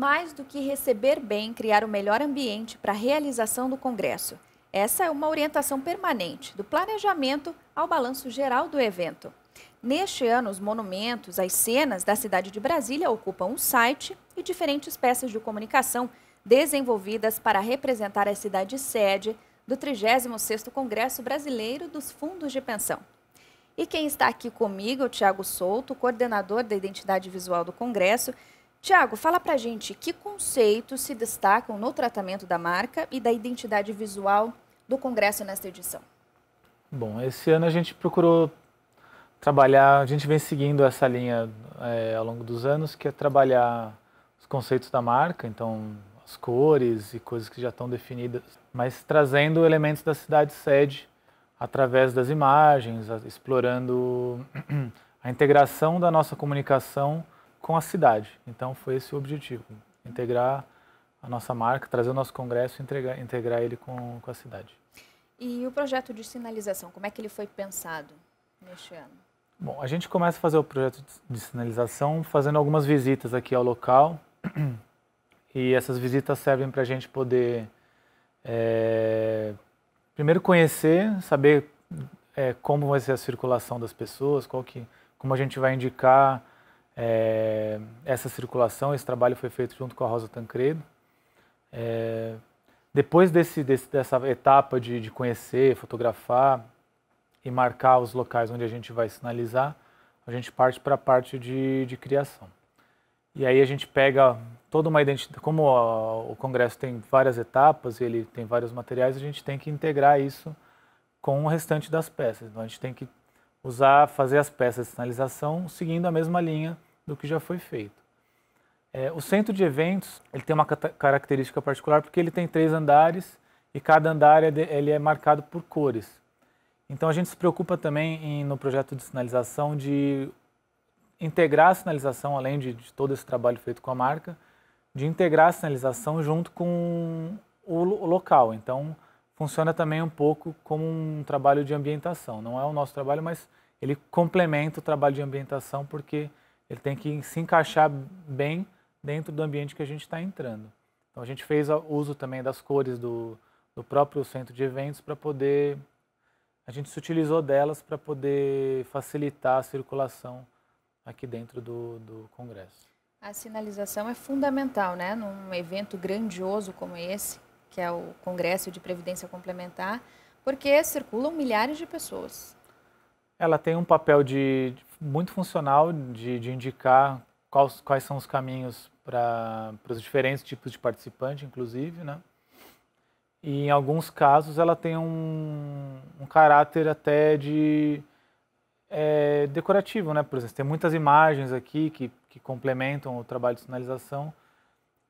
Mais do que receber bem, criar o melhor ambiente para a realização do Congresso. Essa é uma orientação permanente, do planejamento ao balanço geral do evento. Neste ano, os monumentos, as cenas da cidade de Brasília ocupam um site e diferentes peças de comunicação desenvolvidas para representar a cidade sede do 36º Congresso Brasileiro dos Fundos de Pensão. E quem está aqui comigo é o Tiago Souto, coordenador da Identidade Visual do Congresso, Tiago, fala pra gente que conceitos se destacam no tratamento da marca e da identidade visual do Congresso nesta edição. Bom, esse ano a gente procurou trabalhar, a gente vem seguindo essa linha é, ao longo dos anos, que é trabalhar os conceitos da marca, então as cores e coisas que já estão definidas, mas trazendo elementos da cidade sede através das imagens, explorando a integração da nossa comunicação com a cidade. Então foi esse o objetivo, integrar a nossa marca, trazer o nosso congresso e integrar, integrar ele com, com a cidade. E o projeto de sinalização, como é que ele foi pensado neste ano? Bom, a gente começa a fazer o projeto de sinalização fazendo algumas visitas aqui ao local e essas visitas servem para a gente poder é, primeiro conhecer, saber é, como vai ser a circulação das pessoas, qual que, como a gente vai indicar é, essa circulação, esse trabalho foi feito junto com a Rosa Tancredo. É, depois desse, desse, dessa etapa de, de conhecer, fotografar e marcar os locais onde a gente vai sinalizar, a gente parte para a parte de, de criação. E aí a gente pega toda uma identidade, como o congresso tem várias etapas, ele tem vários materiais, a gente tem que integrar isso com o restante das peças. Então a gente tem que usar, fazer as peças de sinalização seguindo a mesma linha do que já foi feito. É, o centro de eventos ele tem uma característica particular porque ele tem três andares e cada andar é, de, ele é marcado por cores. Então a gente se preocupa também em, no projeto de sinalização de integrar a sinalização, além de, de, todo esse trabalho feito com a marca, de integrar a sinalização junto com o, o local. Então funciona também um pouco como um trabalho de ambientação. Não é o nosso trabalho, mas ele complementa o trabalho de ambientação porque ele tem que se encaixar bem dentro do ambiente que a gente está entrando. Então a gente fez uso também das cores do, do próprio centro de eventos para poder. A gente se utilizou delas para poder facilitar a circulação aqui dentro do, do Congresso. A sinalização é fundamental, né? Num evento grandioso como esse, que é o Congresso de Previdência Complementar, porque circulam milhares de pessoas. Ela tem um papel de muito funcional de, de indicar quais, quais são os caminhos para os diferentes tipos de participante, inclusive, né? E em alguns casos ela tem um, um caráter até de é, decorativo, né? Por exemplo, tem muitas imagens aqui que, que complementam o trabalho de sinalização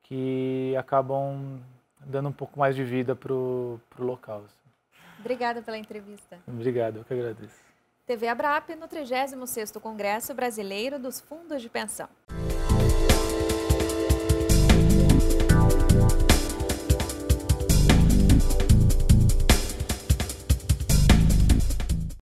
que acabam dando um pouco mais de vida para o local. Assim. Obrigada pela entrevista. Obrigado, eu que agradeço. TV Abrap no 36º Congresso Brasileiro dos Fundos de Pensão.